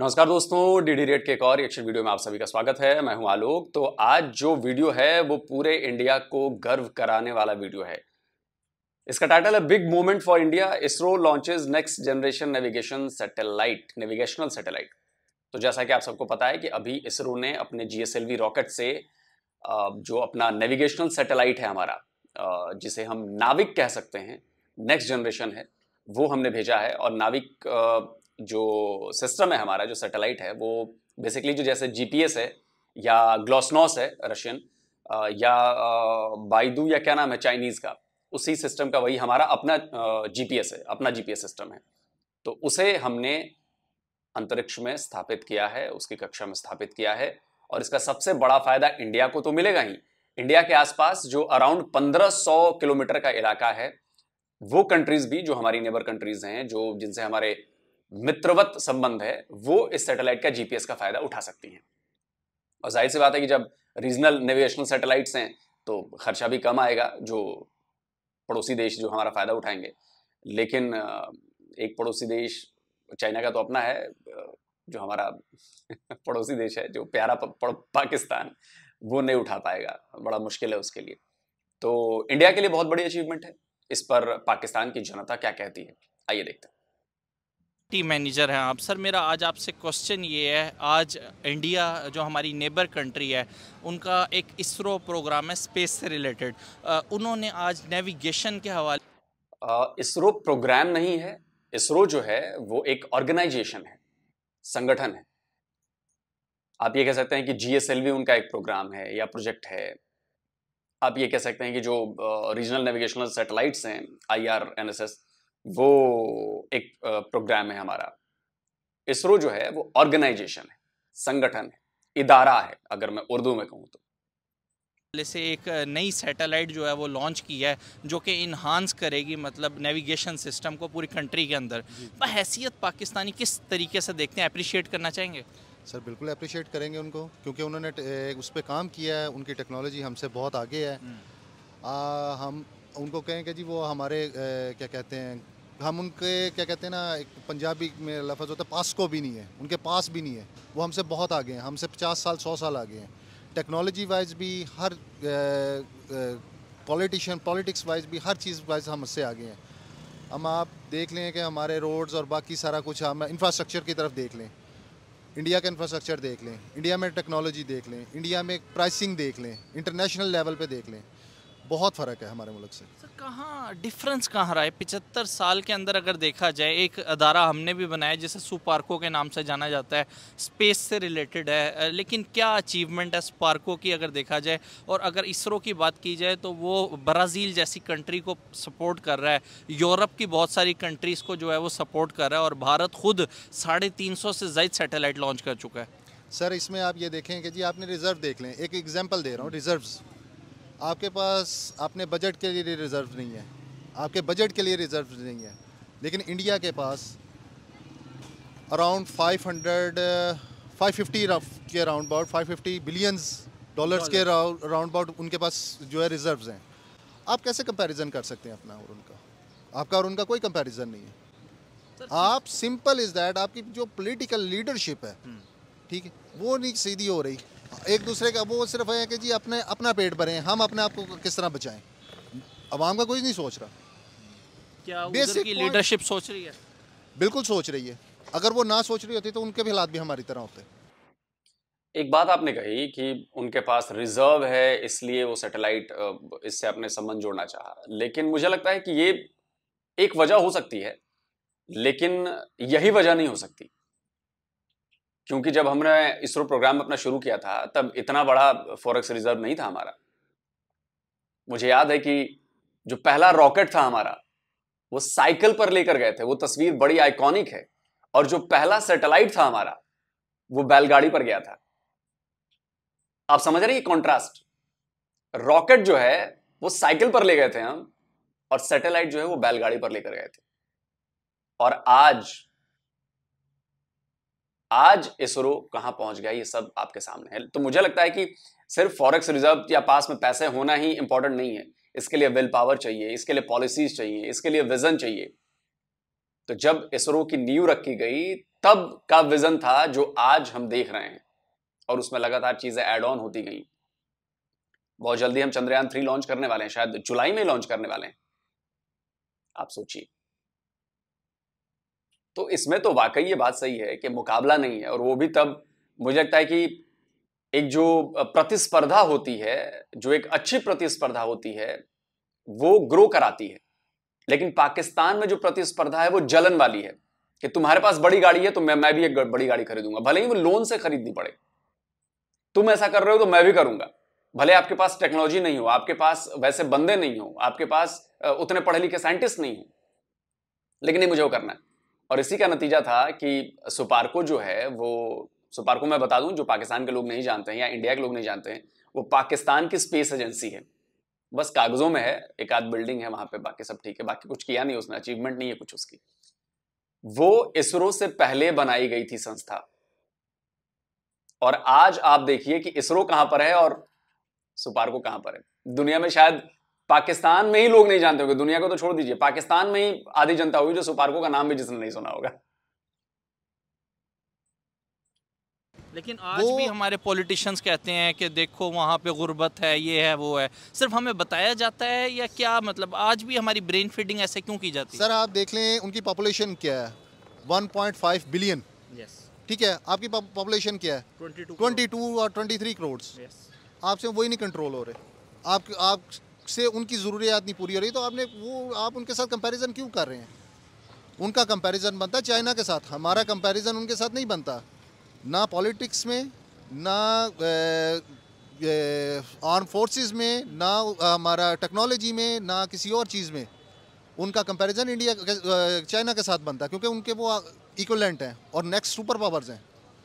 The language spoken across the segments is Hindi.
नमस्कार दोस्तों डीडी रेट के एक और एक्शन वीडियो में आप सभी का स्वागत है मैं हूं आलोक तो आज जो वीडियो है वो पूरे इंडिया को गर्व कराने वाला वीडियो है इसका टाइटल है big moment for India ISRO launches next generation navigation satellite navigational satellite तो जैसा कि आप सबको पता है कि अभी इसरो ने अपने जी रॉकेट से जो अपना नेविगेशनल सैटेलाइट है हमारा जिसे हम नाविक कह सकते हैं नेक्स्ट जनरेशन है वो हमने भेजा है और नाविक जो सिस्टम है हमारा जो सैटेलाइट है वो बेसिकली जो जैसे जीपीएस है या ग्लोसनोस है रशियन या बाइदू या क्या नाम है चाइनीज़ का उसी सिस्टम का वही हमारा अपना जीपीएस है अपना जीपीएस सिस्टम है तो उसे हमने अंतरिक्ष में स्थापित किया है उसकी कक्षा में स्थापित किया है और इसका सबसे बड़ा फायदा इंडिया को तो मिलेगा ही इंडिया के आसपास जो अराउंड 1500 किलोमीटर का इलाका है वो कंट्रीज भी जो हमारी नेबर कंट्रीज हैं जो जिनसे हमारे मित्रवत संबंध है वो इस सैटेलाइट का जीपीएस का फायदा उठा सकती हैं और जाहिर सी बात है कि जब रीजनल नेविगेशनल सैटेलाइट्स हैं तो खर्चा भी कम आएगा जो पड़ोसी देश जो हमारा फ़ायदा उठाएंगे लेकिन एक पड़ोसी देश चाइना का तो अपना है जो हमारा पड़ोसी देश है जो प्यारा पाकिस्तान वो नहीं उठा पाएगा बड़ा मुश्किल है उसके लिए तो इंडिया के लिए बहुत बड़ी अचीवमेंट है इस पर पाकिस्तान की जनता क्या कहती है आइए देखते हैं टी मैनेजर हैं आप सर मेरा आज आपसे क्वेश्चन ये है आज इंडिया जो हमारी नेबर कंट्री है उनका एक इसरो प्रोग्राम है स्पेस से रिलेटेड उन्होंने आज नेविगेशन के हवाले इसरो प्रोग्राम नहीं है इसरो जो है वो एक ऑर्गेनाइजेशन है संगठन है आप ये कह सकते हैं कि जी उनका एक प्रोग्राम है या प्रोजेक्ट है आप ये कह सकते हैं कि जो रीजनल नेविगेशनल सेटेलाइट्स हैं I R N S S वो एक प्रोग्राम है हमारा इसरो जो है वो ऑर्गेनाइजेशन है संगठन है इदारा है अगर मैं उर्दू में कहूँ तो पहले से एक नई सैटेलाइट जो है वो लॉन्च की है जो कि इन्हांस करेगी मतलब नेविगेशन सिस्टम को पूरी कंट्री के अंदर हैसियत पाकिस्तानी किस तरीके से देखते हैं अप्रिशिएट करना चाहेंगे सर बिल्कुल अप्रिशिएट करेंगे उनको क्योंकि उन्होंने उस पर काम किया है उनकी टेक्नोलॉजी हमसे बहुत आगे है हम्म। आ, हम उनको कहें कि जी वो हमारे क्या कहते हैं हम उनके क्या कहते हैं ना एक पंजाबी में लफज होता है पास को भी नहीं है उनके पास भी नहीं है वो हमसे बहुत आगे हैं हमसे पचास साल सौ साल आगे हैं टेक्नोलॉजी वाइज भी हर पॉलिटिशियन पॉलिटिक्स वाइज भी हर चीज़ वाइज हम उससे आगे हैं हम आप देख लें कि हमारे रोड्स और बाकी सारा कुछ हम इंफ्रास्ट्रक्चर की तरफ देख लें इंडिया का इंफ्रास्ट्रक्चर देख लें इंडिया में टेक्नोलॉजी देख लें इंडिया में प्राइसिंग देख लें इंटरनेशनल लेवल पर देख लें बहुत फ़र्क है हमारे मुल्क से सर कहाँ डिफरेंस कहाँ रहा है पिचहत्तर साल के अंदर अगर देखा जाए एक अदारा हमने भी बनाया जिसे सुपार्कों के नाम से जाना जाता है स्पेस से रिलेटेड है लेकिन क्या अचीवमेंट है सुपार्को की अगर देखा जाए और अगर इसरो की बात की जाए तो वो ब्राज़ील जैसी कंट्री को सपोर्ट कर रहा है यूरोप की बहुत सारी कंट्रीज़ को जो है वो सपोर्ट कर रहा है और भारत खुद साढ़े तीन सौ से ज़ायद सेटेलाइट लॉन्च कर चुका है सर इसमें आप ये देखें कि जी आपने रिज़र्व देख लें एक एग्जांपल दे रहा हूँ रिज़र्व्स आपके पास अपने बजट के लिए रिज़र्व नहीं है आपके बजट के लिए रिज़र्व नहीं है लेकिन इंडिया के पास अराउंड 500 550 के अराउंड अबाउट 550 बिलियंस डॉलर्स के अराउंड अबाउट उनके पास जो है रिज़र्व हैं आप कैसे कंपैरिजन कर सकते हैं अपना और उनका आपका और उनका कोई कंपैरिजन नहीं है आप सिंपल इज़ दैट आपकी जो पॉलिटिकल लीडरशिप है हम्म। ठीक है वो नहीं सीधी हो रही एक दूसरे का वो सिर्फ है कि जी अपने अपना पेट भरें हम अपने आप को किस तरह बचाएं आवाम का कोई नहीं सोच रहा क्या की लीडरशिप सोच रही है बिल्कुल सोच रही है अगर वो ना सोच रही होती तो उनके भी हालात भी हमारी तरह होते एक बात आपने कही कि उनके पास रिजर्व है इसलिए वो सैटेलाइट इससे अपने संबंध जोड़ना चाह लेकिन मुझे लगता है कि ये एक वजह हो सकती है लेकिन यही वजह नहीं हो सकती क्योंकि जब हमने इसरो प्रोग्राम अपना शुरू किया था तब इतना बड़ा फॉरेक्स रिजर्व नहीं था हमारा मुझे याद है कि जो पहला रॉकेट था हमारा वो साइकिल पर लेकर गए थे वो तस्वीर बड़ी आइकॉनिक है और जो पहला सैटेलाइट था हमारा वो बैलगाड़ी पर गया था आप समझ रहे हैं कॉन्ट्रास्ट रॉकेट जो है वो साइकिल पर ले गए थे हम और सैटेलाइट जो है वो बैलगाड़ी पर लेकर गए थे और आज आज इसरो कहां पहुंच गया ये सब आपके सामने है तो मुझे लगता है कि सिर्फ फॉरेक्स रिजर्व या पास में पैसे होना ही इंपॉर्टेंट नहीं है इसके लिए विल पावर चाहिए इसके लिए पॉलिसीज चाहिए इसके लिए विजन चाहिए तो जब इसरो की नींव रखी गई तब का विजन था जो आज हम देख रहे हैं और उसमें लगातार चीजें एड ऑन होती गई बहुत जल्दी हम चंद्रयान थ्री लॉन्च करने वाले हैं शायद जुलाई में लॉन्च करने वाले हैं आप सोचिए तो इसमें तो वाकई ये बात सही है कि मुकाबला नहीं है और वो भी तब मुझे लगता है कि एक जो प्रतिस्पर्धा होती है जो एक अच्छी प्रतिस्पर्धा होती है वो ग्रो कराती है लेकिन पाकिस्तान में जो प्रतिस्पर्धा है वो जलन वाली है कि तुम्हारे पास बड़ी गाड़ी है तो मैं मैं भी एक बड़ी गाड़ी खरीदूंगा भले ही वो लोन से खरीदनी पड़े तुम ऐसा कर रहे हो तो मैं भी करूंगा भले आपके पास टेक्नोलॉजी नहीं हो आपके पास वैसे बंदे नहीं हो आपके पास उतने पढ़े लिखे साइंटिस्ट नहीं हो लेकिन नहीं मुझे वो करना है और इसी का नतीजा था कि सुपारको जो है वो सुपारको मैं बता दूं जो पाकिस्तान के लोग नहीं जानते हैं या इंडिया के लोग नहीं जानते हैं वो पाकिस्तान की स्पेस एजेंसी है बस कागजों में है एक आध बिल्डिंग है वहां पे बाकी सब ठीक है बाकी कुछ किया नहीं उसने अचीवमेंट नहीं है कुछ उसकी वो इसरो से पहले बनाई गई थी संस्था और आज आप देखिए कि इसरो कहां पर है और सुपारको कहां पर है दुनिया में शायद पाकिस्तान में ही लोग नहीं जानते होंगे दुनिया को तो छोड़ दीजिए पाकिस्तान में ही आधी जनता होगी जो सुपारको का नाम भी जिसने नहीं सुना होगा लेकिन आज भी हमारे पॉलिटिशियंस कहते हैं कि देखो वहाँ पे गुर्बत है ये है वो है सिर्फ हमें बताया जाता है या क्या मतलब आज भी हमारी ब्रेन फीडिंग ऐसे क्यों की जाती है सर आप देख लें उनकी पॉपुलेशन क्या है 1.5 बिलियन यस ठीक है आपकी पॉपुलेशन क्या है 22, 22 और 23 थ्री करोड़ आपसे वही नहीं कंट्रोल हो रहे आप आप से उनकी ज़रूरियात नहीं पूरी हो रही तो आपने वो आप उनके साथ कंपैरिजन क्यों कर रहे हैं उनका कंपैरिजन बनता चाइना के साथ हमारा कंपैरिजन उनके साथ नहीं बनता ना पॉलिटिक्स में ना आर्म फोर्सेस में ना हमारा टेक्नोलॉजी में ना किसी और चीज़ में उनका कंपैरिजन इंडिया चाइना के साथ बनता है क्योंकि उनके वो इक्वलेंट हैं और नेक्स्ट सुपर पावर्स हैं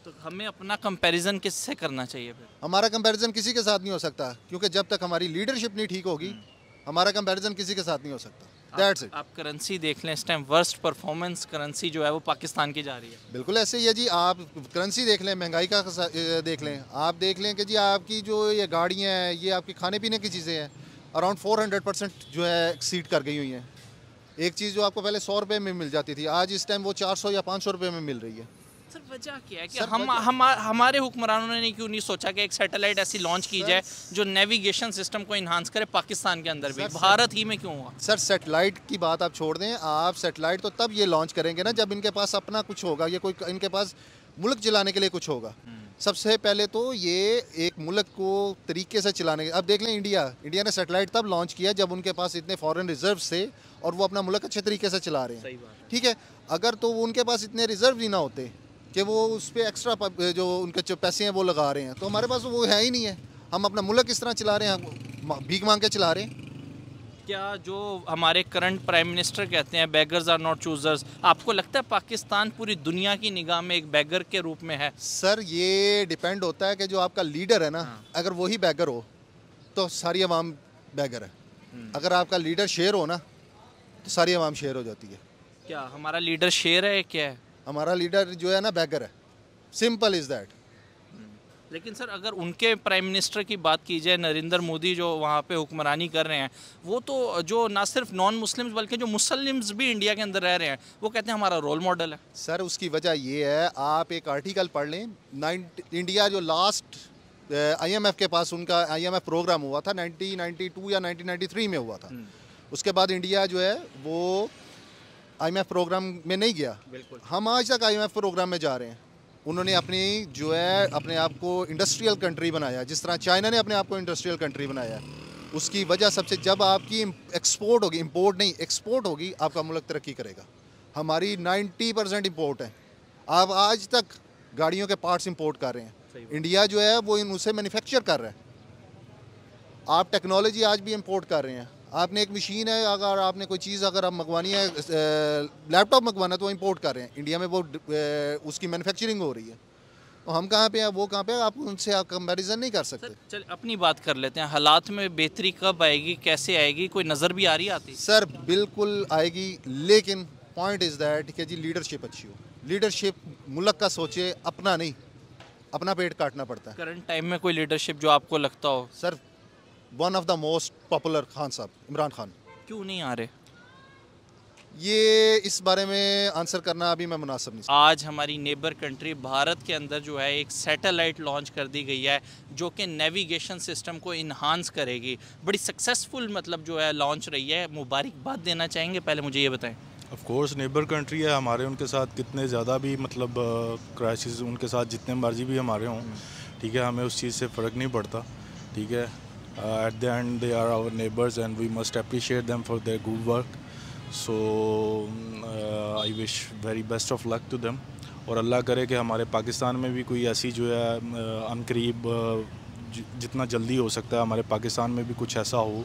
तो हमें अपना कंपैरिजन किससे करना चाहिए फिर हमारा कंपैरिजन किसी के साथ नहीं हो सकता क्योंकि जब तक हमारी लीडरशिप नहीं ठीक होगी हम्म। हमारा कंपैरिजन किसी के साथ नहीं हो सकता दैट्स इट आप करेंसी देख लें इस टाइम वर्स्ट परफॉर्मेंस करेंसी जो है वो पाकिस्तान की जा रही है बिल्कुल ऐसे ही है जी आप करेंसी देख लें महंगाई का देख लें आप देख लें कि जी आपकी जो ये गाड़ियाँ हैं ये आपकी खाने पीने की चीज़ें हैं अराउंड फोर हंड्रेड परसेंट जो है सीट कर गई हुई हैं एक चीज़ जो आपको पहले सौ रुपये में मिल जाती थी आज इस टाइम वो चार सौ या पाँच सौ रुपये में मिल रही है सर वजह क्या है कि हम हम हमारे हुक्मरानों ने क्यों नहीं सोचा कि एक सैटेलाइट ऐसी लॉन्च की जाए जो नेविगेशन सिस्टम को इन्हांस करे पाकिस्तान के अंदर भी भारत ही में क्यों हुआ सर सैटेलाइट की बात आप छोड़ दें आप सैटेलाइट तो तब ये लॉन्च करेंगे ना जब इनके पास अपना कुछ होगा ये कोई इनके पास मुल्क चलाने के लिए कुछ होगा हम्म। सबसे पहले तो ये एक मुल्क को तरीके से चलाने अब देख लें इंडिया इंडिया ने सैटेलाइट तब लॉन्च किया जब उनके पास इतने फॉरेन रिजर्व थे और वो अपना मुल्क अच्छे तरीके से चला रहे हैं ठीक है अगर तो वो उनके पास इतने रिजर्व ही ना होते कि वो उस पर एक्स्ट्रा जो उनके जो पैसे हैं वो लगा रहे हैं तो हमारे पास वो है ही नहीं है हम अपना मुल्क किस तरह चला रहे हैं भीख मांग के चला रहे हैं क्या जो हमारे करंट प्राइम मिनिस्टर कहते हैं बैगर्स आर नॉट चूजर्स आपको लगता है पाकिस्तान पूरी दुनिया की निगाह में एक बैगर के रूप में है सर ये डिपेंड होता है कि जो आपका लीडर है ना हाँ। अगर वही बैगर हो तो सारी आवाम बैगर है हम्म। अगर आपका लीडर शेर हो ना तो सारी आवाम शेर हो जाती है क्या हमारा लीडर शेर है क्या है हमारा लीडर जो है ना बैगर है सिंपल इज़ दैट लेकिन सर अगर उनके प्राइम मिनिस्टर की बात की जाए नरेंद्र मोदी जो वहाँ पे हुक्मरानी कर रहे हैं वो तो जो ना सिर्फ नॉन मुस्लिम्स बल्कि जो मुस्लिम्स भी इंडिया के अंदर रह रहे हैं वो कहते हैं हमारा रोल मॉडल है सर उसकी वजह ये है आप एक आर्टिकल पढ़ लें नाइन इंडिया जो लास्ट आईएमएफ uh, के पास उनका आईएमएफ प्रोग्राम हुआ था 1992 या 1993 में हुआ था हम्म। उसके बाद इंडिया जो है वो आईएमएफ प्रोग्राम में नहीं गया हम आज तक आईएमएफ प्रोग्राम में जा रहे हैं उन्होंने अपनी जो है अपने आप को इंडस्ट्रियल कंट्री बनाया जिस तरह चाइना ने अपने आप को इंडस्ट्रियल कंट्री बनाया उसकी वजह सबसे जब आपकी एक्सपोर्ट होगी इम्पोर्ट नहीं एक्सपोर्ट होगी आपका मुल्क तरक्की करेगा हमारी 90 परसेंट इम्पोर्ट है आप आज तक गाड़ियों के पार्ट्स इम्पोर्ट कर रहे हैं इंडिया जो है वो इन उसे मैन्युफैक्चर कर रहा है आप टेक्नोलॉजी आज भी इम्पोर्ट कर रहे हैं आपने एक मशीन है अगर आपने कोई चीज़ अगर आप मंगवानी है लैपटॉप मंगवाना तो तो इम्पोर्ट कर रहे हैं इंडिया में वो उसकी मैनुफेक्चरिंग हो रही है तो हम कहाँ पे हैं वो कहाँ पे है आप उनसे आप कंपेरिजन नहीं कर सकते चल अपनी बात कर लेते हैं हालात में बेहतरी कब आएगी कैसे आएगी कोई नज़र भी आ रही आती सर बिल्कुल आएगी लेकिन पॉइंट इज़ दैट कि जी लीडरशिप अच्छी हो लीडरशिप मुल्क का सोचे अपना नहीं अपना पेट काटना पड़ता है करंट टाइम में कोई लीडरशिप जो आपको लगता हो sir one of the most popular Khan साहब इमरान खान क्यों नहीं आ रहे ये इस बारे में आंसर करना अभी मैं मुनासिब नहीं आज हमारी नेबर कंट्री भारत के अंदर जो है एक सैटेलाइट लॉन्च कर दी गई है जो कि नेविगेशन सिस्टम को इन्हांस करेगी बड़ी सक्सेसफुल मतलब जो है लॉन्च रही है मुबारकबाद देना चाहेंगे पहले मुझे ये बताएं ऑफ कोर्स नेबर कंट्री है हमारे उनके साथ कितने ज़्यादा भी मतलब क्राइसिस उनके साथ जितने मर्जी भी हमारे हों हम्म। ठीक है हमें उस चीज़ से फ़र्क नहीं पड़ता ठीक है Uh, at the end, they are our neighbors and we must appreciate them for their good work. So uh, I wish very best of luck to them. और अल्लाह करे कि हमारे पाकिस्तान में भी कोई ऐसी जो है uh, अनकरीब uh, जितना जल्दी हो सकता है हमारे पाकिस्तान में भी कुछ ऐसा हो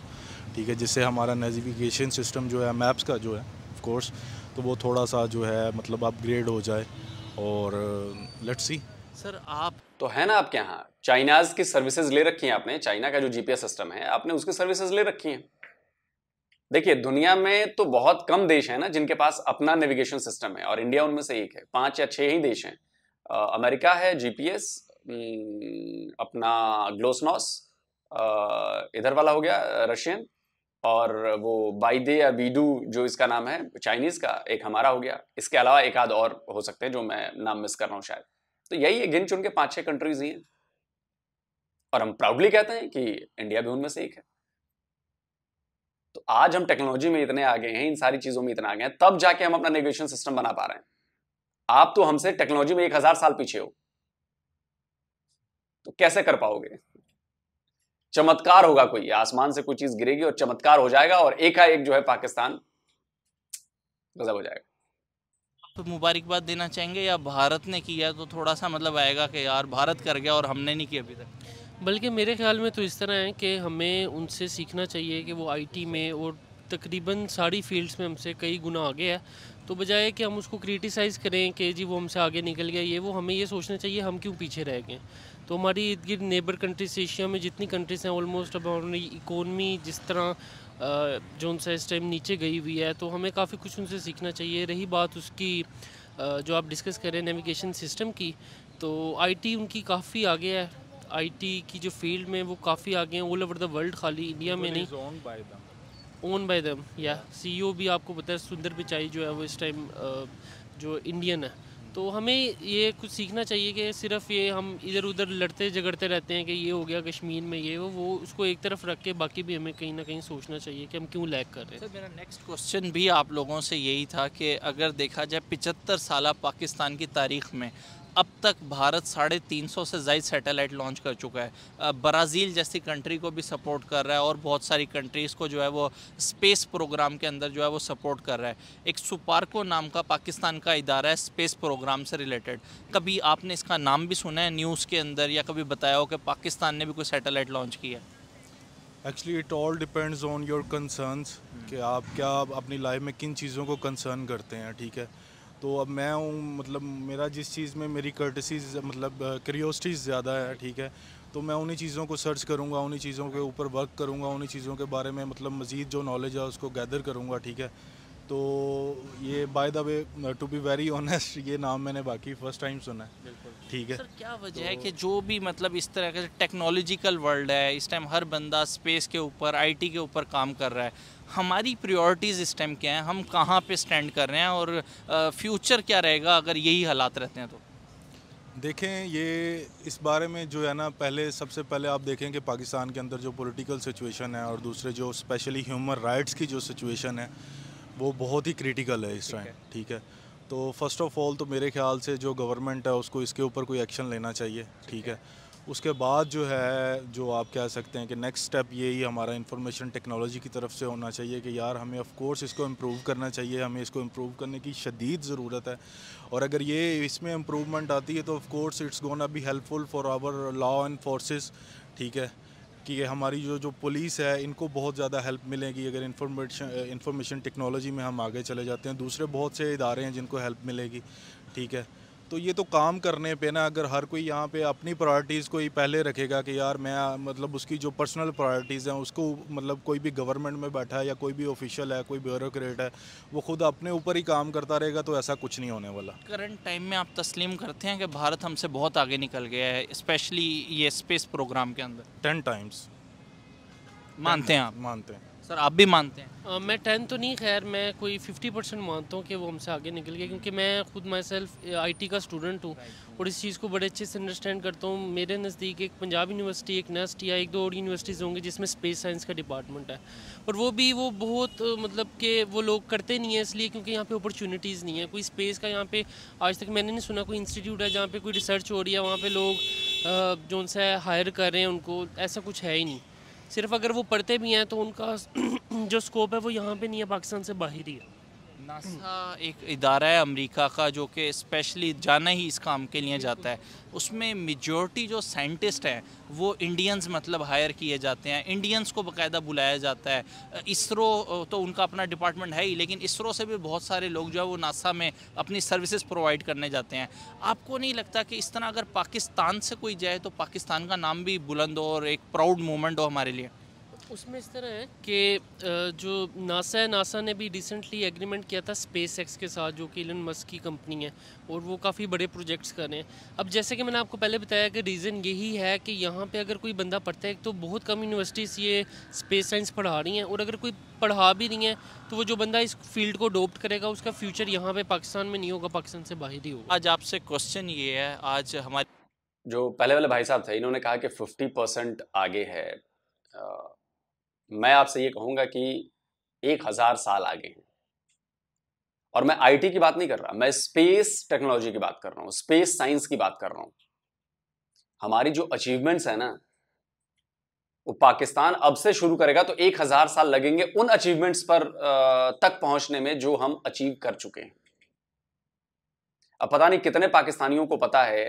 ठीक है जिससे हमारा नेविगेशन सिस्टम जो है मैप्स का जो है ऑफ कोर्स तो वो थोड़ा सा जो है मतलब अपग्रेड हो जाए और लेट्स uh, सी सर आप तो है ना आपके यहाँ चाइनाज की सर्विसेज ले रखी हैं आपने चाइना का जो जीपीएस सिस्टम है आपने उसकी सर्विसेज ले रखी हैं देखिए दुनिया में तो बहुत कम देश है ना जिनके पास अपना नेविगेशन सिस्टम है और इंडिया उनमें से एक है पांच या छह ही देश हैं अमेरिका है जीपीएस अपना ग्लोसनॉस इधर वाला हो गया रशियन और वो बाइदे या बीडू जो इसका नाम है चाइनीज़ का एक हमारा हो गया इसके अलावा एक आध और हो सकते हैं जो मैं नाम मिस कर रहा हूँ शायद तो यही है गिन चुन के पांच छह कंट्रीज ही हैं और हम प्राउडली कहते हैं कि इंडिया भी उनमें से एक है तो आज हम टेक्नोलॉजी में इतने आगे हैं इन सारी चीजों में इतना आगे हैं तब जाके हम अपना नेविगेशन सिस्टम बना पा रहे हैं आप तो हमसे टेक्नोलॉजी में एक हजार साल पीछे हो तो कैसे कर पाओगे चमत्कार होगा कोई आसमान से कोई चीज गिरेगी और चमत्कार हो जाएगा और एकाएक जो है पाकिस्तान गजब हो जाएगा तो मुबारकबाद देना चाहेंगे या भारत ने किया तो थोड़ा सा मतलब आएगा कि यार भारत कर गया और हमने नहीं किया अभी तक बल्कि मेरे ख्याल में तो इस तरह है कि हमें उनसे सीखना चाहिए कि वो आईटी में और तकरीबन सारी फील्ड्स में हमसे कई गुना आगे है तो बजाय कि हम उसको क्रिटिसाइज करें कि जी वो हमसे आगे निकल गया ये वो हमें ये सोचना चाहिए हम क्यों पीछे रह गए तो हमारी इर्द गिर्द नेबर कंट्रीज एशिया में जितनी कंट्रीज़ हैं ऑलमोस्ट अब हमारी इकोनमी जिस तरह जो उनसे इस टाइम नीचे गई हुई है तो हमें काफ़ी कुछ उनसे सीखना चाहिए रही बात उसकी जो आप डिस्कस कर रहे हैं नेविगेशन सिस्टम की तो आईटी उनकी काफ़ी आगे है आईटी की जो फील्ड में वो काफ़ी आगे हैं ऑल ओवर द वर्ल्ड खाली इंडिया में नहीं ओन बाय दम या सीईओ भी आपको पता है सुंदर पिचाई जो है वो इस टाइम जो इंडियन है तो हमें ये कुछ सीखना चाहिए कि सिर्फ ये हम इधर उधर लड़ते झगड़ते रहते हैं कि ये हो गया कश्मीर में ये हो वो उसको एक तरफ रख के बाकी भी हमें कहीं ना कहीं सोचना चाहिए कि हम क्यों लैक कर रहे हैं सर मेरा नेक्स्ट क्वेश्चन भी आप लोगों से यही था कि अगर देखा जाए पिचहत्तर साल पाकिस्तान की तारीख में अब तक भारत साढ़े तीन सौ से ज़ायद सैटेलाइट लॉन्च कर चुका है ब्राज़ील जैसी कंट्री को भी सपोर्ट कर रहा है और बहुत सारी कंट्रीज़ को जो है वो स्पेस प्रोग्राम के अंदर जो है वो सपोर्ट कर रहा है एक सुपारको नाम का पाकिस्तान का इदारा है स्पेस प्रोग्राम से रिलेटेड कभी आपने इसका नाम भी सुना है न्यूज़ के अंदर या कभी बताया हो कि पाकिस्तान ने भी कोई सैटेलाइट लॉन्च किया है actually it all depends on your concerns कि आप क्या आप अपनी लाइफ में किन चीज़ों को कंसर्न करते हैं ठीक है तो अब मैं हूँ मतलब मेरा जिस चीज़ में मेरी कर्टसीज मतलब क्रियोसटीज़ ज़्यादा है ठीक है तो मैं उन्हीं चीज़ों को सर्च करूँगा उन्हीं चीज़ों के ऊपर वर्क करूँगा उन्हीं चीज़ों के बारे में मतलब मज़ीद जो नॉलेज है उसको गैदर करूँगा ठीक है तो ये by the way to be very honest ये नाम मैंने बाकी फर्स्ट टाइम सुना है ठीक है सर क्या तो वजह तो, है कि जो भी मतलब इस तरह का टेक्नोलॉजिकल वर्ल्ड है इस टाइम हर बंदा स्पेस के ऊपर आईटी के ऊपर काम कर रहा है हमारी प्रायोरिटीज़ इस टाइम क्या हैं हम कहाँ पे स्टैंड कर रहे हैं और फ्यूचर क्या रहेगा अगर यही हालात रहते हैं तो देखें ये इस बारे में जो है ना पहले सबसे पहले आप देखें कि पाकिस्तान के अंदर जो पॉलिटिकल सिचुएशन है और दूसरे जो स्पेशली ह्यूमन राइट्स की जो सिचुएशन है वो बहुत ही क्रिटिकल है इस टाइम ठीक है तो फर्स्ट ऑफ ऑल तो मेरे ख्याल से जो गवर्नमेंट है उसको इसके ऊपर कोई एक्शन लेना चाहिए ठीक है उसके बाद जो है जो आप कह सकते हैं कि नेक्स्ट स्टेप यही हमारा इंफॉर्मेशन टेक्नोलॉजी की तरफ से होना चाहिए कि यार हमें ऑफ़ कोर्स इसको इम्प्रूव करना चाहिए हमें इसको इम्प्रूव करने की शदीद ज़रूरत है और अगर ये इसमें इम्प्रूवमेंट आती है तो of course it's gonna be helpful for our law and forces ठीक है कि हमारी जो जो पुलिस है इनको बहुत ज़्यादा हेल्प मिलेगी अगर इंफॉर्मेशन इंफॉर्मेशन टेक्नोलॉजी में हम आगे चले जाते हैं दूसरे बहुत से इदारे हैं जिनको हेल्प मिलेगी ठीक है तो ये तो काम करने पे ना अगर हर कोई यहाँ पे अपनी प्रायोरिटीज़ को ही पहले रखेगा कि यार मैं मतलब उसकी जो पर्सनल प्रायोरिटीज़ हैं उसको मतलब कोई भी गवर्नमेंट में बैठा है या कोई भी ऑफिशियल है कोई ब्यूरोक्रेट है वो खुद अपने ऊपर ही काम करता रहेगा तो ऐसा कुछ नहीं होने वाला करंट टाइम में आप तस्लीम करते हैं कि भारत हमसे बहुत आगे निकल गया है स्पेशली ये स्पेस प्रोग्राम के अंदर टेन टाइम्स मानते हैं आप मानते हैं सर आप भी मानते हैं आ, मैं टेन तो नहीं खैर मैं कोई फिफ्टी परसेंट मानता हूँ कि वो हमसे आगे निकल गया क्योंकि मैं खुद माई सेल्फ आई का स्टूडेंट हूँ और इस चीज़ को बड़े अच्छे से अंडरस्टैंड करता हूँ मेरे नज़दीक एक पंजाब यूनिवर्सिटी एक नेस्ट या एक दो और यूनिवर्सिटीज़ होंगी जिसमें स्पेस साइंस का डिपार्टमेंट है और वो भी वो बहुत मतलब के वो लोग करते नहीं हैं इसलिए क्योंकि यहाँ पे अपॉर्चुनिटीज़ नहीं है कोई स्पेस का यहाँ पे आज तक मैंने नहीं सुना कोई इंस्टीट्यूट है जहाँ पर कोई रिसर्च हो रही है वहाँ पर लोग जो उनसे हायर कर रहे हैं उनको ऐसा कुछ है ही नहीं सिर्फ अगर वो पढ़ते भी हैं तो उनका जो स्कोप है वो यहाँ पे नहीं है पाकिस्तान से बाहर ही है नासा एक इदारा है अमेरिका का जो कि स्पेशली जाना ही इस काम के लिए जाता है उसमें मेजोरिटी जो साइंटिस्ट हैं वो इंडियंस मतलब हायर किए जाते हैं इंडियंस को बकायदा बुलाया जाता है इसरो तो उनका अपना डिपार्टमेंट है ही लेकिन इसरो से भी बहुत सारे लोग जो है वो नासा में अपनी सर्विसेज प्रोवाइड करने जाते हैं आपको नहीं लगता कि इस तरह अगर पाकिस्तान से कोई जाए तो पाकिस्तान का नाम भी बुलंद हो और एक प्राउड मोमेंट हो हमारे लिए उसमें इस तरह है कि जो नासा है नासा ने भी रिसेंटली एग्रीमेंट किया था स्पेस एक्स के साथ जो कि इलन मस्क की कंपनी है और वो काफ़ी बड़े प्रोजेक्ट्स कर रहे हैं अब जैसे कि मैंने आपको पहले बताया कि रीज़न यही है कि यहाँ पे अगर कोई बंदा पढ़ता है तो बहुत कम यूनिवर्सिटीज़ ये स्पेस साइंस पढ़ा रही हैं और अगर कोई पढ़ा भी नहीं है तो वो जो बंदा इस फील्ड को अडोप्ट करेगा उसका फ्यूचर यहाँ पर पाकिस्तान में नहीं होगा पाकिस्तान से बाहर ही होगा आज आपसे क्वेश्चन ये है आज हमारे जो पहले वाले भाई साहब थे इन्होंने कहा कि फिफ्टी परसेंट आगे है मैं आपसे ये कहूंगा कि एक हज़ार साल आगे हैं और मैं आईटी की बात नहीं कर रहा मैं स्पेस टेक्नोलॉजी की बात कर रहा हूं स्पेस साइंस की बात कर रहा हूं हमारी जो अचीवमेंट्स है ना वो पाकिस्तान अब से शुरू करेगा तो एक हज़ार साल लगेंगे उन अचीवमेंट्स पर तक पहुंचने में जो हम अचीव कर चुके हैं अब पता नहीं कितने पाकिस्तानियों को पता है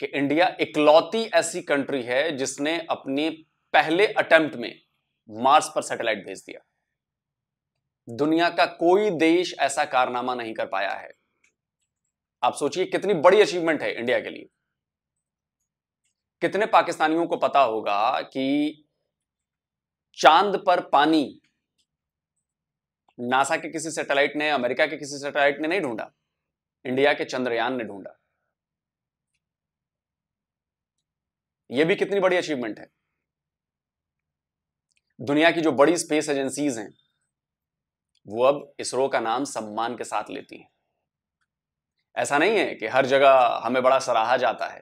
कि इंडिया इकलौती ऐसी कंट्री है जिसने अपने पहले अटेम्प्ट में मार्स पर सैटेलाइट भेज दिया दुनिया का कोई देश ऐसा कारनामा नहीं कर पाया है आप सोचिए कितनी बड़ी अचीवमेंट है इंडिया के लिए कितने पाकिस्तानियों को पता होगा कि चांद पर पानी नासा के किसी सैटेलाइट ने अमेरिका के किसी सैटेलाइट ने नहीं ढूंढा इंडिया के चंद्रयान ने ढूंढा यह भी कितनी बड़ी अचीवमेंट है दुनिया की जो बड़ी स्पेस एजेंसीज हैं वो अब इसरो का नाम सम्मान के साथ लेती हैं ऐसा नहीं है कि हर जगह हमें बड़ा सराहा जाता है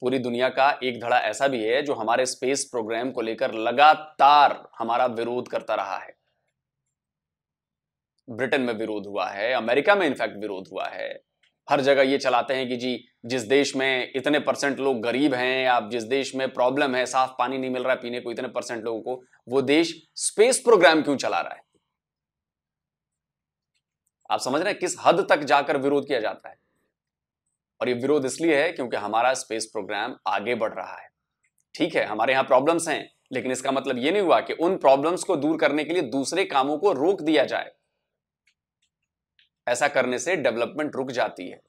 पूरी दुनिया का एक धड़ा ऐसा भी है जो हमारे स्पेस प्रोग्राम को लेकर लगातार हमारा विरोध करता रहा है ब्रिटेन में विरोध हुआ है अमेरिका में इनफैक्ट विरोध हुआ है हर जगह ये चलाते हैं कि जी जिस देश में इतने परसेंट लोग गरीब हैं या जिस देश में प्रॉब्लम है साफ पानी नहीं मिल रहा है पीने को इतने परसेंट लोगों को वो देश स्पेस प्रोग्राम क्यों चला रहा है आप समझ रहे हैं किस हद तक जाकर विरोध किया जाता है और ये विरोध इसलिए है क्योंकि हमारा स्पेस प्रोग्राम आगे बढ़ रहा है ठीक है हमारे यहां प्रॉब्लम्स हैं लेकिन इसका मतलब ये नहीं हुआ कि उन प्रॉब्लम्स को दूर करने के लिए दूसरे कामों को रोक दिया जाए ऐसा करने से डेवलपमेंट रुक जाती है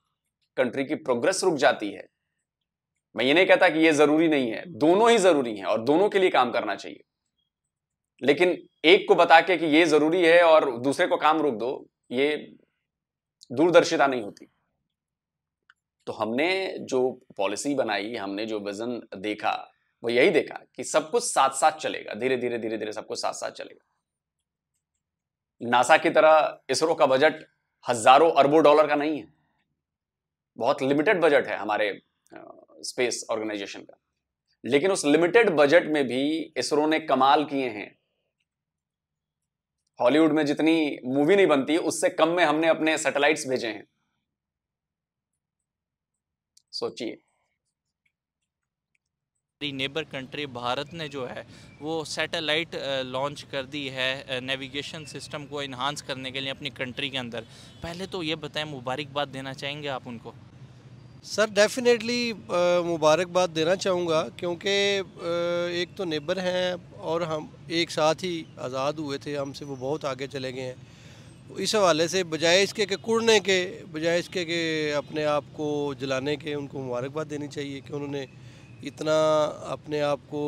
कंट्री की प्रोग्रेस रुक जाती है मैं ये नहीं कहता कि ये जरूरी नहीं है दोनों ही जरूरी हैं और दोनों के लिए काम करना चाहिए लेकिन एक को बता के कि ये जरूरी है और दूसरे को काम रोक दो ये दूरदर्शिता नहीं होती तो हमने जो पॉलिसी बनाई हमने जो विजन देखा वो यही देखा कि सब कुछ साथ साथ चलेगा धीरे धीरे धीरे धीरे सब कुछ साथ साथ चलेगा नासा की तरह इसरो का बजट हजारों अरबों डॉलर का नहीं है बहुत लिमिटेड बजट है हमारे स्पेस ऑर्गेनाइजेशन का लेकिन उस लिमिटेड बजट में भी इसरो ने कमाल किए हैं हॉलीवुड में जितनी मूवी नहीं बनती उससे कम में हमने अपने सैटेलाइट्स भेजे हैं सोचिए दी नेबर कंट्री भारत ने जो है वो सैटेलाइट लॉन्च कर दी है नेविगेशन सिस्टम को इन्हांस करने के लिए अपनी कंट्री के अंदर पहले तो ये बताएं मुबारकबाद देना चाहेंगे आप उनको सर डेफिनेटली मुबारकबाद देना चाहूँगा क्योंकि एक तो नेबर हैं और हम एक साथ ही आज़ाद हुए थे हमसे वो बहुत आगे चले गए हैं इस हवाले से बजाय इसके के कुड़ने के बजाय इसके के अपने आप को जलाने के उनको मुबारकबाद देनी चाहिए कि उन्होंने इतना अपने आप को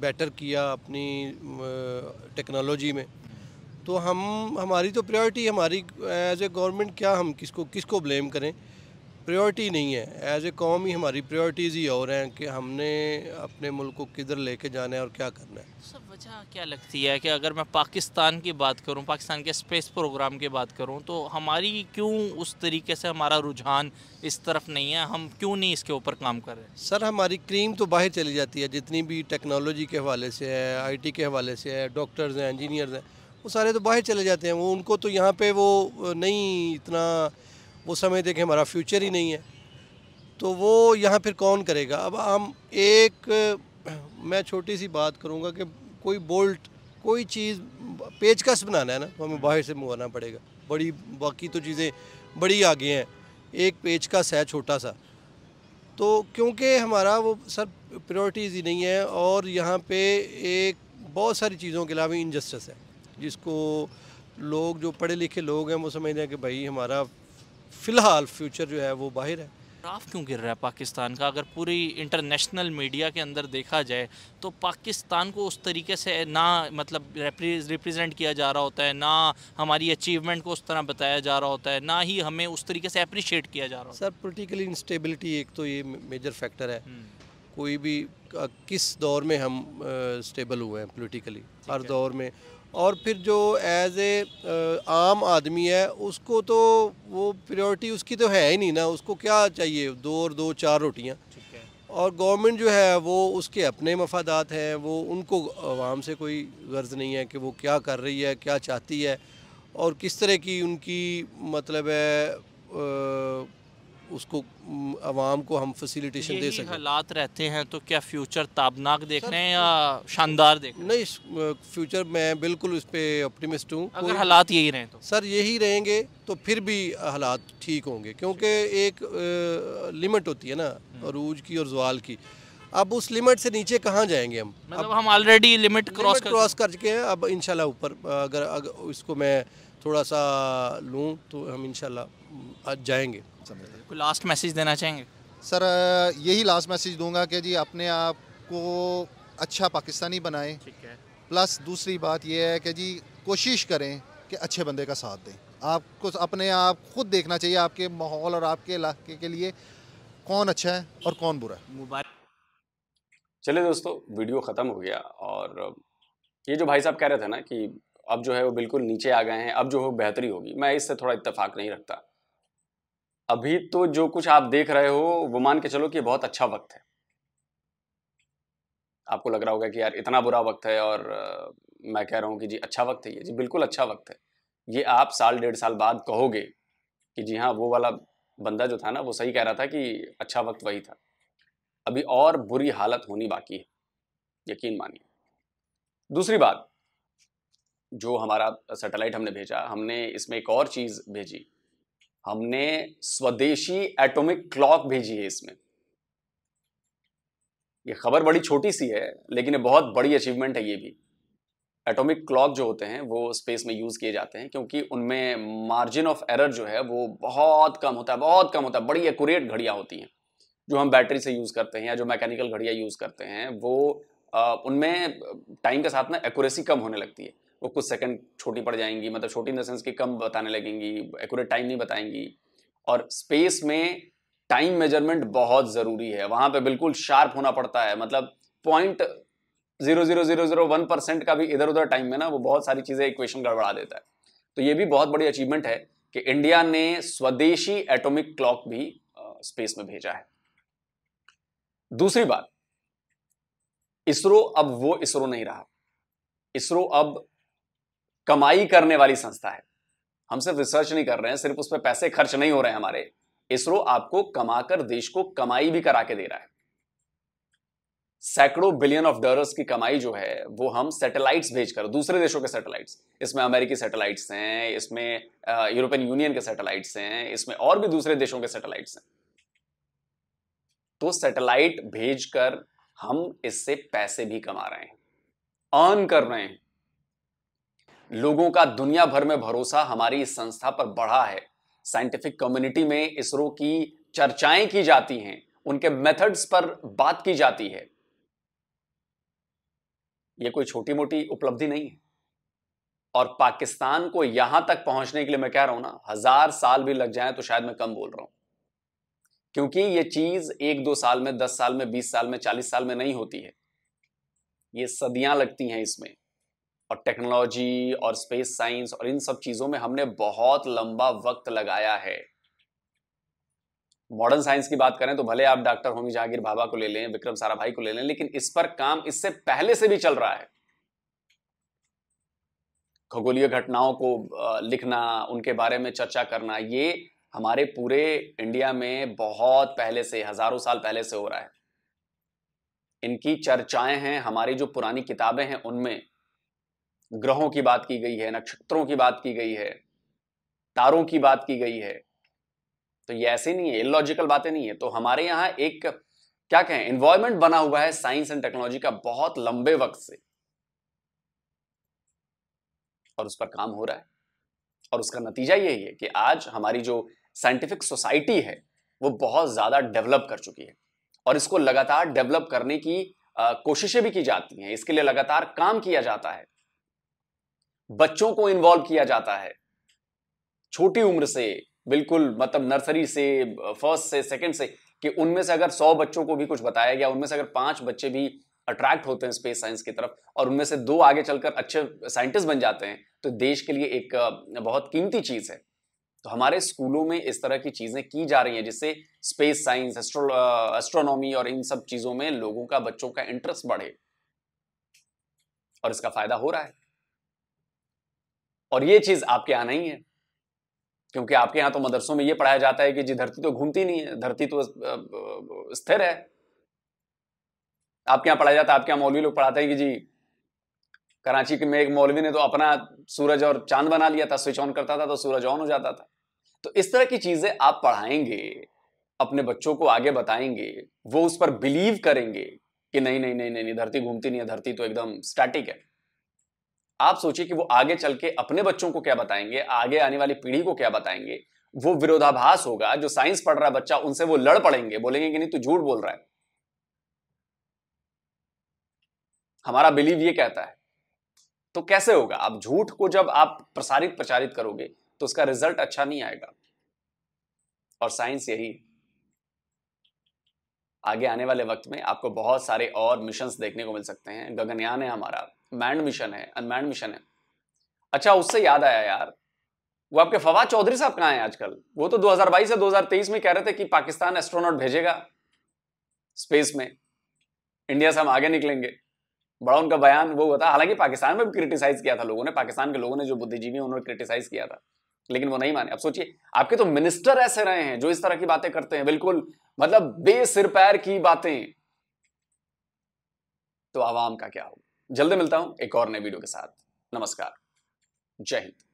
बेटर किया अपनी टेक्नोलॉजी में तो हम हमारी तो प्रायोरिटी हमारी एज ए गवर्नमेंट क्या हम किसको किसको ब्लेम करें प्रायोरिटी नहीं है एज ए कौम ही हमारी प्रायोरिटीज़ ही और हैं कि हमने अपने मुल्क को किधर लेके जाना है और क्या करना है सब वजह क्या लगती है कि अगर मैं पाकिस्तान की बात करूं पाकिस्तान के स्पेस प्रोग्राम की बात करूं तो हमारी क्यों उस तरीके से हमारा रुझान इस तरफ नहीं है हम क्यों नहीं इसके ऊपर काम कर रहे हैं सर हमारी क्रीम तो बाहर चली जाती है जितनी भी टेक्नोलॉजी के हवाले से है आई के हवाले से है डॉक्टर्स हैं इंजीनियर्स हैं वो सारे तो बाहर चले जाते हैं वो उनको तो यहाँ पर वो नहीं इतना वो समझते कि हमारा फ्यूचर ही नहीं है तो वो यहाँ फिर कौन करेगा अब हम एक मैं छोटी सी बात करूँगा कि कोई बोल्ट कोई चीज़ पेचकस बनाना है ना तो हमें बाहर से मंगवाना पड़ेगा बड़ी बाकी तो चीज़ें बड़ी आगे हैं एक पेचकस है छोटा सा तो क्योंकि हमारा वो सर प्रायोरिटीज़ ही नहीं है और यहाँ पे एक बहुत सारी चीज़ों के अलावा इनजस्टिस है जिसको लोग जो पढ़े लिखे लोग हैं वो समझ रहे हैं कि भाई हमारा फ़िलहाल फ्यूचर जो है वो बाहर है ग्राफ क्यों गिर रहा है पाकिस्तान का अगर पूरी इंटरनेशनल मीडिया के अंदर देखा जाए तो पाकिस्तान को उस तरीके से ना मतलब रिप्रेजेंट किया जा रहा होता है ना हमारी अचीवमेंट को उस तरह बताया जा रहा होता है ना ही हमें उस तरीके से अप्रिशिएट किया जा रहा होता है सर पोलिटिकली इंस्टेबिलिटी एक तो ये मेजर फैक्टर है हम्म। कोई भी किस दौर में हम स्टेबल हुए हैं पॉलिटिकली हर दौर में और फिर जो एज ए आम आदमी है उसको तो वो प्रायोरिटी उसकी तो है ही नहीं ना उसको क्या चाहिए दो और दो चार रोटियाँ और गवर्नमेंट जो है वो उसके अपने मफादात हैं वो उनको आवाम से कोई गर्ज नहीं है कि वो क्या कर रही है क्या चाहती है और किस तरह की उनकी मतलब है आ, उसको आवाम को हम फैसिलिटेशन दे सकें हालात रहते हैं तो क्या फ्यूचर ताबनाक देख रहे हैं या शानदार देख रहे हैं नहीं फ्यूचर मैं बिल्कुल उस पर ऑप्टिमिस्ट हूँ अगर हालात यही रहें तो सर यही रहेंगे तो फिर भी हालात ठीक होंगे क्योंकि एक लिमिट होती है ना हम्म। अरूज की और जवाल की अब उस लिमिट से नीचे कहाँ जाएंगे हम मतलब अब हम ऑलरेडी लिमिट क्रॉस क्रॉस कर चुके हैं अब इंशाल्लाह ऊपर अगर, अगर इसको मैं थोड़ा सा लूँ तो हम इनशाला जाएंगे समझता हूँ कोई लास्ट मैसेज देना चाहेंगे सर यही लास्ट मैसेज दूंगा कि जी अपने आप को अच्छा पाकिस्तानी बनाएं प्लस दूसरी बात यह है कि जी कोशिश करें कि अच्छे बंदे का साथ दें आपको अपने आप खुद देखना चाहिए आपके माहौल और आपके इलाके के लिए कौन अच्छा है और कौन बुरा है मुबारक चलिए दोस्तों वीडियो ख़त्म हो गया और ये जो भाई साहब कह रहे थे ना कि अब जो है वो बिल्कुल नीचे आ गए हैं अब जो है बेहतरी होगी मैं इससे थोड़ा इतफाक नहीं रखता अभी तो जो कुछ आप देख रहे हो वो मान के चलो कि बहुत अच्छा वक्त है आपको लग रहा होगा कि यार इतना बुरा वक्त है और मैं कह रहा हूँ कि जी अच्छा वक्त है ये जी बिल्कुल अच्छा वक्त है ये आप साल डेढ़ साल बाद कहोगे कि जी हाँ वो वाला बंदा जो था ना वो सही कह रहा था कि अच्छा वक्त वही था अभी और बुरी हालत होनी बाकी है यकीन मानिए दूसरी बात जो हमारा सैटेलाइट हमने भेजा हमने इसमें एक और चीज़ भेजी हमने स्वदेशी एटॉमिक क्लॉक भेजी है इसमें ये खबर बड़ी छोटी सी है लेकिन ये बहुत बड़ी अचीवमेंट है ये भी एटॉमिक क्लॉक जो होते हैं वो स्पेस में यूज़ किए जाते हैं क्योंकि उनमें मार्जिन ऑफ एरर जो है वो बहुत कम होता है बहुत कम होता है बड़ी एक्यूरेट घड़ियाँ होती हैं जो हम बैटरी से यूज़ करते हैं या जो मैकेनिकल घड़ियाँ यूज़ करते हैं वो उनमें टाइम के साथ ना एक्यूरेसी कम होने लगती है वो कुछ सेकंड छोटी पड़ जाएंगी मतलब छोटी इन द सेंस कि कम बताने लगेंगी एक्यूरेट टाइम नहीं बताएंगी और स्पेस में टाइम मेजरमेंट बहुत ज़रूरी है वहाँ पे बिल्कुल शार्प होना पड़ता है मतलब point zero zero zero zero one percent का भी इधर उधर टाइम में ना वो बहुत सारी चीज़ें इक्वेशन गड़बड़ा देता है तो ये भी बहुत बड़ी अचीवमेंट है कि इंडिया ने स्वदेशी एटोमिक क्लॉक भी स्पेस में भेजा है दूसरी बात इसरो अब वो इसरो नहीं रहा इसरो अब कमाई करने वाली संस्था है हम सिर्फ रिसर्च नहीं कर रहे हैं सिर्फ उस पर पैसे खर्च नहीं हो रहे हैं हमारे इसरो आपको कमाकर देश को कमाई भी करा के दे रहा है सैकड़ों बिलियन ऑफ डॉलर्स की कमाई जो है वो हम सैटेलाइट्स भेजकर दूसरे देशों के सैटेलाइट्स इसमें अमेरिकी सैटेलाइट्स हैं इसमें यूरोपियन यूनियन के सैटेलाइट्स हैं इसमें और भी दूसरे देशों के सैटेलाइट्स हैं तो सैटेलाइट भेजकर हम इससे पैसे भी कमा रहे हैं अर्न कर रहे हैं लोगों का दुनिया भर में भरोसा हमारी इस संस्था पर बढ़ा है साइंटिफिक कम्युनिटी में इसरो की चर्चाएं की जाती हैं उनके मेथड्स पर बात की जाती है यह कोई छोटी मोटी उपलब्धि नहीं है और पाकिस्तान को यहां तक पहुंचने के लिए मैं कह रहा हूं ना हजार साल भी लग जाए तो शायद मैं कम बोल रहा हूं क्योंकि ये चीज एक दो साल में दस साल में बीस साल में चालीस साल में नहीं होती है ये सदियां लगती हैं इसमें और टेक्नोलॉजी और स्पेस साइंस और इन सब चीज़ों में हमने बहुत लंबा वक्त लगाया है मॉडर्न साइंस की बात करें तो भले आप डॉक्टर होमी जहांगीर बाबा को ले लें विक्रम साराभाई को ले लें लेकिन इस पर काम इससे पहले से भी चल रहा है खगोलीय घटनाओं को लिखना उनके बारे में चर्चा करना ये हमारे पूरे इंडिया में बहुत पहले से हजारों साल पहले से हो रहा है इनकी चर्चाएं हैं हमारी जो पुरानी किताबें हैं उनमें ग्रहों की बात की गई है नक्षत्रों की बात की गई है तारों की बात की गई है तो ये ऐसे नहीं है इलॉजिकल बातें नहीं है तो हमारे यहाँ एक क्या कहें इन्वायरमेंट बना हुआ है साइंस एंड टेक्नोलॉजी का बहुत लंबे वक्त से और उस पर काम हो रहा है और उसका नतीजा यही है कि आज हमारी जो साइंटिफिक सोसाइटी है वो बहुत ज्यादा डेवलप कर चुकी है और इसको लगातार डेवलप करने की कोशिशें भी की जाती हैं इसके लिए लगातार काम किया जाता है बच्चों को इन्वॉल्व किया जाता है छोटी उम्र से बिल्कुल मतलब नर्सरी से फर्स्ट से सेकंड से कि उनमें से अगर सौ बच्चों को भी कुछ बताया गया उनमें से अगर पांच बच्चे भी अट्रैक्ट होते हैं स्पेस साइंस की तरफ और उनमें से दो आगे चलकर अच्छे साइंटिस्ट बन जाते हैं तो देश के लिए एक बहुत कीमती चीज़ है तो हमारे स्कूलों में इस तरह की चीज़ें की जा रही हैं जिससे स्पेस साइंस एस्ट्रोनॉमी और इन सब चीज़ों में लोगों का बच्चों का इंटरेस्ट बढ़े और इसका फायदा हो रहा है और ये चीज आपके यहां नहीं है क्योंकि आपके यहां तो मदरसों में ये पढ़ाया जाता है कि जी धरती तो घूमती नहीं है धरती तो स्थिर है आपके यहां पढ़ाया जाता है आपके यहां मौलवी लोग पढ़ाते हैं कि जी कराची में एक मौलवी ने तो अपना सूरज और चांद बना लिया था स्विच ऑन करता था तो सूरज ऑन हो जाता था तो इस तरह की चीजें आप पढ़ाएंगे अपने बच्चों को आगे बताएंगे वो उस पर बिलीव करेंगे कि नहीं नहीं नहीं नहीं धरती घूमती नहीं है धरती तो एकदम स्टैटिक है आप सोचिए कि वो आगे चल के अपने बच्चों को क्या बताएंगे आगे आने वाली पीढ़ी को क्या बताएंगे वो विरोधाभास होगा जो साइंस पढ़ रहा है बच्चा उनसे वो लड़ पड़ेंगे बोलेंगे कि नहीं तू झूठ बोल रहा है हमारा बिलीव ये कहता है तो कैसे होगा आप झूठ को जब आप प्रसारित प्रचारित करोगे तो उसका रिजल्ट अच्छा नहीं आएगा और साइंस यही है आगे आने वाले वक्त में आपको बहुत सारे और मिशन देखने को मिल सकते हैं गगनयान है हमारा मैंड मिशन है अनमैंड मिशन है अच्छा उससे याद आया यार वो आपके फवाद चौधरी साहब कहाँ हैं आजकल वो तो 2022 से 2023 में कह रहे थे कि पाकिस्तान एस्ट्रोनॉट भेजेगा स्पेस में इंडिया से हम आगे निकलेंगे बड़ा उनका बयान वो हुआ था हालांकि पाकिस्तान में भी क्रिटिसाइज किया था लोगों ने पाकिस्तान के लोगों ने जो बुद्धिजीवी उन्होंने क्रिटिसाइज किया था लेकिन वो नहीं माने अब सोचिए आपके तो मिनिस्टर ऐसे रहे हैं जो इस तरह की बातें करते हैं बिल्कुल मतलब बेसिर पैर की बातें तो आवाम का क्या होगा जल्दी मिलता हूं एक और नए वीडियो के साथ नमस्कार जय हिंद